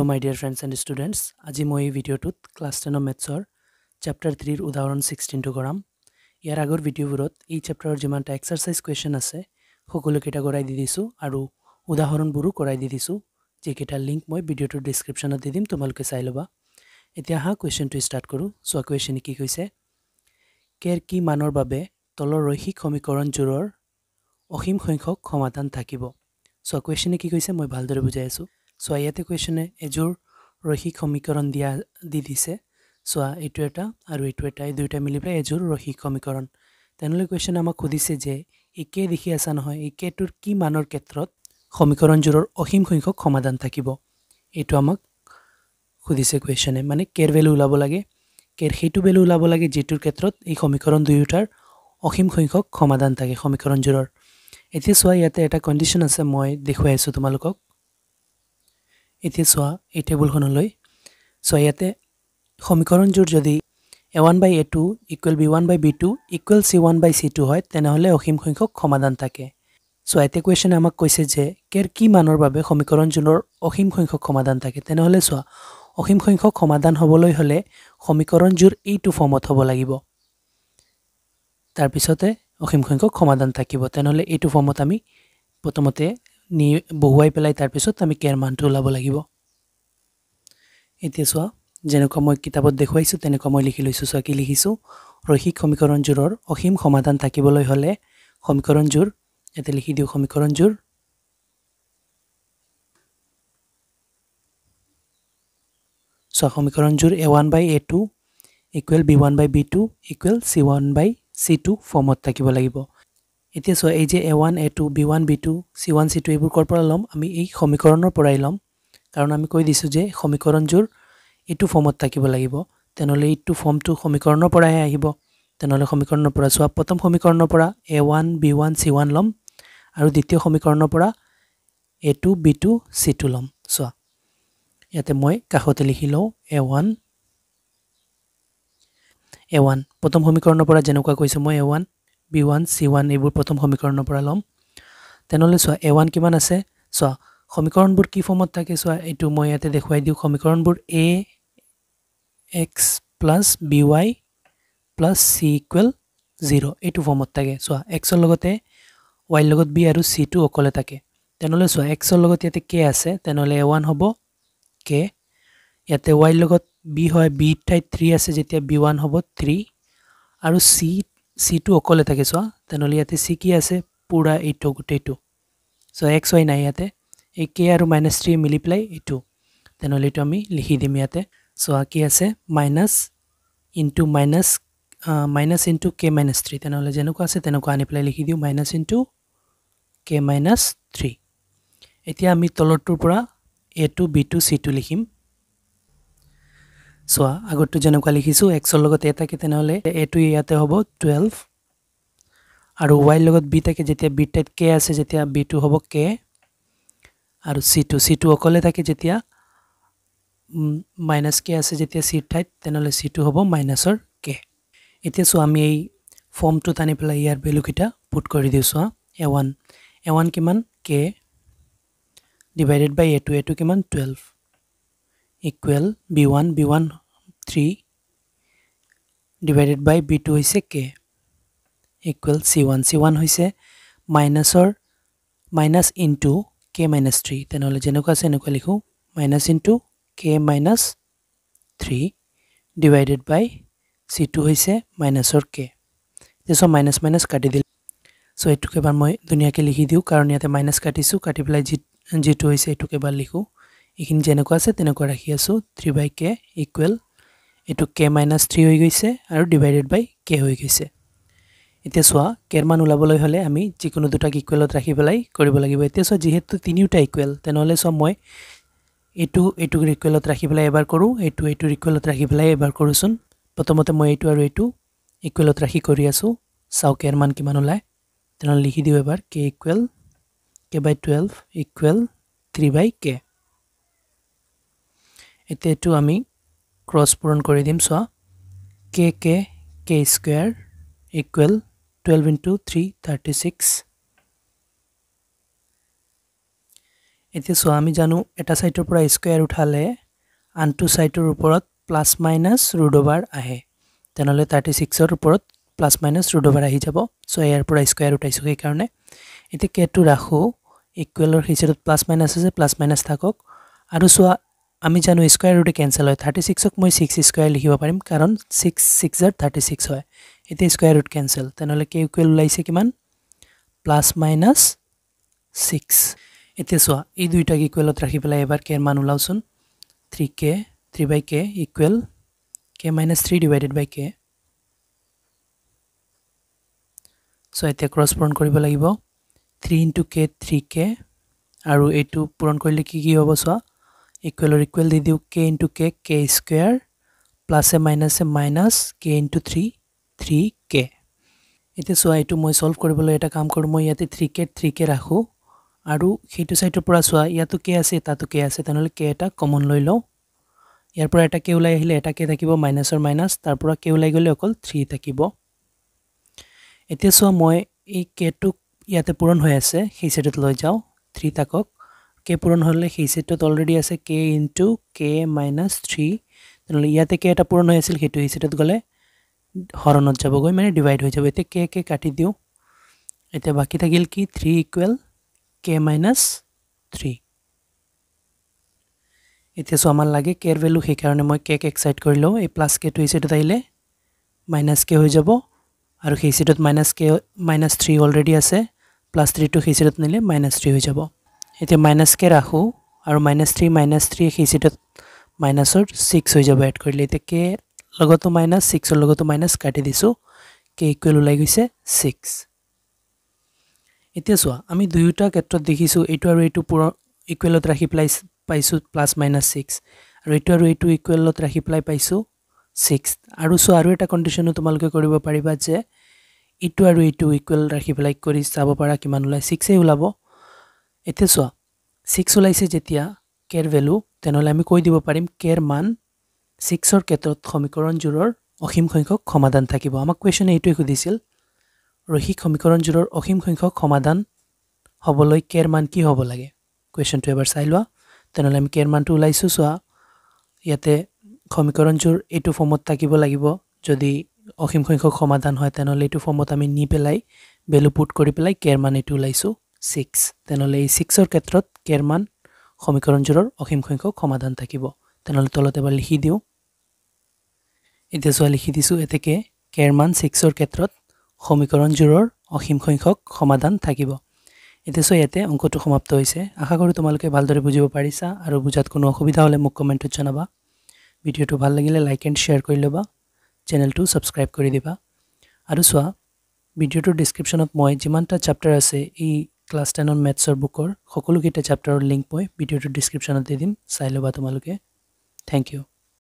hello' my dear friends and students আজি মই এই ভিডিঅ'টোত ক্লাছ টেনৰ মেথছৰ চেপ্টাৰ থ্ৰীৰ উদাহৰণ ছিক্সটিনটো কৰাম ইয়াৰ আগৰ ভিডিঅ'বোৰত এই চেপ্টাৰৰ যিমানটা এক্সাৰচাইজ কুৱেশ্যন আছে সকলোকেইটা কৰাই দি দিছোঁ আৰু উদাহৰণবোৰো কৰাই দি দিছোঁ যিকেইটা লিংক মই ভিডিঅ'টোৰ ডিছক্ৰিপশ্যনত দি দিম তোমালোকে চাই ল'বা এতিয়া আহা কুৱেশ্যনটো ষ্টাৰ্ট কৰোঁ চোৱা কুৱেশ্যন কি কৈছে কেৰ কি মানৰ বাবে তলৰ ৰৈশিক সমীকৰণযোৰৰ অসীম সংখ্যক সমাধান থাকিব চোৱা কুৱেশ্যনে কি কৈছে মই ভালদৰে বুজাই আছোঁ সো ইয়াতে কুৱেশ্যনে এযোৰ ৰৈসিক সমীকৰণ দিয়া দি দিছে চোৱা এইটো এটা আৰু এইটো এটা এই দুয়োটাই মিলি পেলাই এযোৰ ৰৈসিক সমীকৰণ তেনেহ'লে কুৱেশ্যনে আমাক সুধিছে যে একে দেখি আছা নহয় একেটোৰ কি মানৰ ক্ষেত্ৰত সমীকৰণযোৰৰ অসীম সংখ্যক সমাধান থাকিব এইটো আমাক সুধিছে কুৱেশ্যনে মানে কেৰ ভেলু ওলাব লাগে কেৰ সেইটো ভেলু ওলাব লাগে যিটোৰ ক্ষেত্ৰত এই সমীকৰণ দুয়োটাৰ অসীম সংখ্যক সমাধান থাকে সমীকৰণযোৰৰ এতিয়া চোৱা ইয়াতে এটা কণ্ডিশ্যন আছে মই দেখুৱাই আছোঁ তোমালোকক এতিয়া চোৱা এই টেবুলখনলৈ চোৱা ইয়াতে সমীকৰণযোৰ যদি a one by a two equal b one by b two equal c one by c two হয় তেনেহ'লে অসীম সংখ্যক সমাধান থাকে চ' এতিয়া কুৱেশ্যনে আমাক কৈছে যে কেৰ কি মানৰ বাবে সমীকৰণযোৰৰ অসীম সংখ্যক সমাধান থাকে তেনেহ'লে চোৱা অসীম সংখ্যক সমাধান হ'বলৈ হ'লে সমীকৰণযোৰ এইটো ফৰ্মত হ'ব লাগিব তাৰপিছতে অসীম সংখ্যক সমাধান থাকিব তেনেহ'লে এইটো ফৰ্মত আমি প্ৰথমতে নি বহুৱাই পেলাই তাৰপিছত আমি কেৰ মানটো ওলাব লাগিব এতিয়া চোৱা যেনেকুৱা মই কিতাপত দেখুৱাইছোঁ তেনেকুৱা মই লিখি লৈছোঁ চোৱা কি লিখিছোঁ ৰৈষিক সমীকৰণযোৰৰ অসীম সমাধান থাকিবলৈ হ'লে সমীকৰণযোৰ ইয়াতে লিখি দিওঁ সমীকৰণযোৰ চোৱা সমীকৰণযোৰ a one by a two equal b one by b two equal c one by c two ফৰ্মত থাকিব লাগিব এতিয়া চোৱা এই যে a one a two b one b two c one c two এইবোৰ ক'ৰ পৰা ল'ম আমি এই সমীকৰণৰ পৰাই ল'ম কাৰণ আমি কৈ দিছোঁ যে সমীকৰণযোৰ এইটো ফৰ্মত থাকিব লাগিব তেনেহ'লে এইটো ফৰ্মটো সমীকৰণৰ পৰাহে আহিব তেনেহ'লে সমীকৰণৰ পৰা চোৱা প্ৰথম সমীকৰণৰ পৰা a one b one c one ল'ম আৰু দ্বিতীয় সমীকৰণৰ পৰা a two b two c two ল'ম চোৱা ইয়াতে মই কাষতে লিখি লওঁ এ ওৱান এ ওৱান প্ৰথম সমীকৰণৰ পৰা যেনেকুৱা কৈছোঁ মই a one b one c one এইবোৰ প্ৰথম সমীকৰণৰ পৰা ল'ম তেনেহ'লে চোৱা এ ওৱান কিমান আছে চোৱা সমীকৰণবোৰ কি ফৰ্মত থাকে চোৱা এইটো মই ইয়াতে দেখুৱাই দিওঁ সমীকৰণবোৰ a x plus b y plus c equal zero' এইটো ফৰ্মত থাকে চোৱা এক্সৰ লগতে ৱাইৰ লগত বি আৰু চিটো অকলে থাকে তেনেহ'লে চোৱা এক্সৰ লগত ইয়াতে কে আছে তেনেহ'লে এ ওৱান হ'ব কে ইয়াতে ৱাইৰ লগত বি হয় বি ঠাইত থ্ৰী আছে যেতিয়া বি ওৱান হ'ব থ্ৰী আৰু চি সিটো অকলে থাকে চোৱা তেনেহ'লে ইয়াতে চি কি আছে পুৰা এইটো গোটেইটো চ' এক্স ৱাই নাই ইয়াতে এই কে আৰু মাইনাছ থ্ৰী মিলি পেলাই এইটো তেনেহ'লে এইটো আমি লিখি দিম ইয়াতে চোৱা কি আছে minus into minus minus into k minus three তেনেহ'লে যেনেকুৱা আছে তেনেকুৱা আনি পেলাই লিখি দিওঁ minus into k minus three এতিয়া আমি তলৰটোৰ পৰা a two b two c two লিখিম চোৱা আগতটো যেনেকুৱা লিখিছোঁ এক্সৰ লগত এ থাকে তেনেহ'লে এইটো ইয়াতে হ'ব টুৱেলভ আৰু ৱাইৰ লগত বি থাকে যেতিয়া বি টাইত কে আছে যেতিয়া বিটো হ'ব কে আৰু চিটো চিটো অকলে থাকে যেতিয়া মাইনাছ কে আছে যেতিয়া চিৰ ঠাইত তেনেহ'লে চিটো হ'ব মাইনাছৰ কে এতিয়া চোৱা আমি এই ফৰ্মটোত আনি পেলাই ইয়াৰ ভেলুকেইটা পুট কৰি দিওঁ চোৱা এ ওৱান এ ওৱান কিমান k divided by a two a two কিমান twelve equal b one b one three divided by b two হৈছে k equal c one c one হৈছে মাইনাছৰ minus into k minus three তেনেহ'লে যেনেকুৱা আছে এনেকুৱা লিখোঁ minus into k minus three divided by c two হৈছে মাইনাছৰ কে এতিয়া চব মাইনাছ মাইনাছ কাটি দিলে চ' এইটোক এবাৰ মই ধুনীয়াকৈ লিখি দিওঁ কাৰণ ইয়াতে মাইনাছ কাটিছোঁ কাটি পেলাই যি যিটো হৈছে এইটোক এবাৰ লিখোঁ এইখিনি যেনেকুৱা আছে তেনেকুৱা ৰাখি আছোঁ থ্ৰী বাই কে ইকুৱেল এইটো কে মাইনাছ থ্ৰী হৈ গৈছে আৰু ডিভাইডেড বাই কে হৈ গৈছে এতিয়া চোৱা কেৰ মান ওলাবলৈ হ'লে আমি যিকোনো দুটাক ইকুৱেলত ৰাখি পেলাই কৰিব লাগিব এতিয়া চোৱা যিহেতু তিনিওটা ইকুৱেল তেনেহ'লে চোৱা মই এইটো এইটো ইকুৱেলত ৰাখি পেলাই এবাৰ কৰোঁ এইটো এইটো ইকুৱেলত ৰাখি পেলাই এবাৰ কৰোঁচোন প্ৰথমতে মই এইটো আৰু এইটো ইকুৱেলত ৰাখি কৰি আছোঁ চাওঁ কেৰ মান কিমান ওলায় তেনেহ'লে লিখি দিওঁ এবাৰ k equal k by twelve equal three by k এতিয়া এইটো আমি ক্ৰছ পূৰণ কৰি দিম চোৱা k k k square equal twelve into three thirty six এতিয়া চোৱা আমি জানো এটা ছাইডৰ পৰা স্কুৱেৰ উঠালে আনটো ছাইডৰ ওপৰত প্লাছ মাইনাছ ৰুডভাৰ আহে তেনেহ'লে থাৰ্টি ছিক্সৰ ওপৰত প্লাছ মাইনাছ ৰুডভাৰ আহি যাব চ' ইয়াৰ পৰা স্কুৱেৰ উঠাইছোঁ সেইকাৰণে এতিয়া কেটো ৰাখোঁ ইকুৱেলৰ সেই প্লাছ মাইনাছ আছে প্লাছ মাইনাছ থাকক আৰু চোৱা আমি জানো স্কুৱাৰ ৰুটে কেঞ্চেল হয় থাৰ্টি ছিক্সক মই ছিক্স স্কুৱাৰ লিখিব পাৰিম কাৰণ ছিক্স ছিক্স ছিক্সাৰ থাৰ্টি ছিক্স হয় এতিয়া স্কোৱাৰ ৰুট কেঞ্চেল তেনেহ'লে কে ইকুৱেল ওলাইছে কিমান প্লাছ মাইনাছ ছিক্স এতিয়া চোৱা এই দুয়োটাক ইকুৱেলত ৰাখি পেলাই এবাৰ কেৰ মান ওলাওচোন three k three by k equal k minus three divided by k চ' এতিয়া ক্ৰছ পূৰণ কৰিব লাগিব three into k three k আৰু এইটো পূৰণ কৰিলে কি কি হ'ব চোৱা इक्वल और इक्वल दे दियो k into k k square plus है माइनस है minus k into three three k इतने सो आई टू मैं सॉल्व कर बोलो ये टा काम करूँ मैं याते थ्री के थ्री के रखो आरु खेतु साइड टू पड़ा सो या तो के ऐसे तातु के ऐसे तनोल के ये टा कॉमन लो इलो यार पर ये टा के उलाय हिले ये टा के था कि वो माइनस और माइनस तार पर के उलाय गोले ओकल थ्री था कि वो इतने सो मैं ये के टू याते पूर्ण हुए ऐसे खेसे टू लो जाओ थ्री तक � কে পূৰণ হ'লে সেই ছেটটোত অলৰেডি আছে k into k minus three তেনেহ'লে ইয়াতে কে এটা পূৰণ হৈ আছিল সেইটো সেই ছেটত গ'লে হৰণত যাবগৈ মানে ডিভাইড হৈ যাব এতিয়া কে কে কাটি দিওঁ এতিয়া বাকী থাকিল কি three equal k minus three এতিয়া চোৱা আমাৰ লাগে কেৰ ভেলু সেইকাৰণে মই কেক এক্সাইড কৰি লওঁ এই প্লাছ কেটো এই ছেটত আহিলে মাইনাছ কে হৈ যাব আৰু সেই ছেটত minus k minus three already আছে প্লাছ থ্ৰীটো সেই ছেটত নিলে মাইনাছ থ্ৰী হৈ যাব এতিয়া মাইনাছকে ৰাখোঁ আৰু মাইনাছ থ্ৰী মাইনাছ থ্ৰী সেই চিটত মাইনাছৰ ছিক্স হৈ যাব এড কৰিলে এতিয়া কে লগতো মাইনাছ ছিক্সৰ লগতো মাইনাছ কাটি দিছোঁ কে ইকুৱেল ওলাই গৈছে ছিক্স এতিয়া চোৱা আমি দুয়োটা ক্ষেত্ৰত দেখিছোঁ এইটো আৰু এইটো পূৰ ইকুৱেলত ৰাখি পেলাই পাইছোঁ প্লাছ মাইনাছ ছিক্স আৰু এইটো আৰু এইটো ইকুৱেলত ৰাখি পেলাই পাইছোঁ ছিক্স আৰু চোৱা আৰু এটা কণ্ডিশ্যনো তোমালোকে কৰিব পাৰিবা যে ইটো আৰু এইটো ইকুৱেল ৰাখি পেলাই কৰি চাব পাৰা কিমান ওলায় ছিক্সেই ওলাব এতিয়া চোৱা ছিক্স ওলাইছে যেতিয়া কেৰ ভেলু তেনেহ'লে আমি কৈ দিব পাৰিম কেৰ মান ছিক্সৰ ক্ষেত্ৰত সমীকৰণযোৰৰ অসীম সংখ্যক সমাধান থাকিব আমাক কুৱেশ্যনে এইটোৱে সুধিছিল ৰৈসিক সমীকৰণযোৰৰ অসীম সংখ্যক সমাধান হ'বলৈ কেৰ মান কি হ'ব লাগে কুৱেশ্যনটো এবাৰ চাই লোৱা তেনেহ'লে আমি কেৰ মানটো ওলাইছোঁ চোৱা ইয়াতে সমীকৰণযোৰ এইটো ফৰ্মত থাকিব লাগিব যদি অসীম সংখ্যক সমাধান হয় তেনেহ'লে এইটো ফৰ্মত আমি নি পেলাই ভেলু পুট কৰি পেলাই কেৰ মান এইটো ওলাইছোঁ সিক্স তেনহ'লে এই ছিক্সৰ ক্ষেত্ৰত কেৰমান সমীকৰণযোৰৰ অসীম সংখ্যক সমাধান থাকিব তেনেহ'লে তলত এবাৰ লিখি দিওঁ এতিয়া চোৱা লিখি দিছোঁ এতেকে কেৰমান ছিক্সৰ ক্ষেত্ৰত সমীকৰণযোৰৰ অসীম সংখ্যক সমাধান থাকিব এতিয়া চোৱা ইয়াতে অংকটো সমাপ্ত হৈছে আশা কৰোঁ তোমালোকে ভালদৰে বুজিব পাৰিছা আৰু বুজাত কোনো অসুবিধা হ'লে মোক কমেণ্টত জনাবা ভিডিঅ'টো ভাল লাগিলে লাইক এণ্ড শ্বেয়াৰ কৰি ল'বা চেনেলটো ছাবস্ক্ৰাইব কৰি দিবা আৰু চোৱা ভিডিঅ'টোৰ ডিছক্ৰিপশ্যনত মই যিমানটা চাপ্টাৰ আছে এই ক্লাছ টেনৰ মেথছৰ বুকৰ সকলোকেইটা চাপ্টাৰৰ লিংক মই ভিডিঅ'টোৰ ডিছক্ৰিপশ্যনত দি দিম চাই ল'বা তোমালোকে থেংক ইউ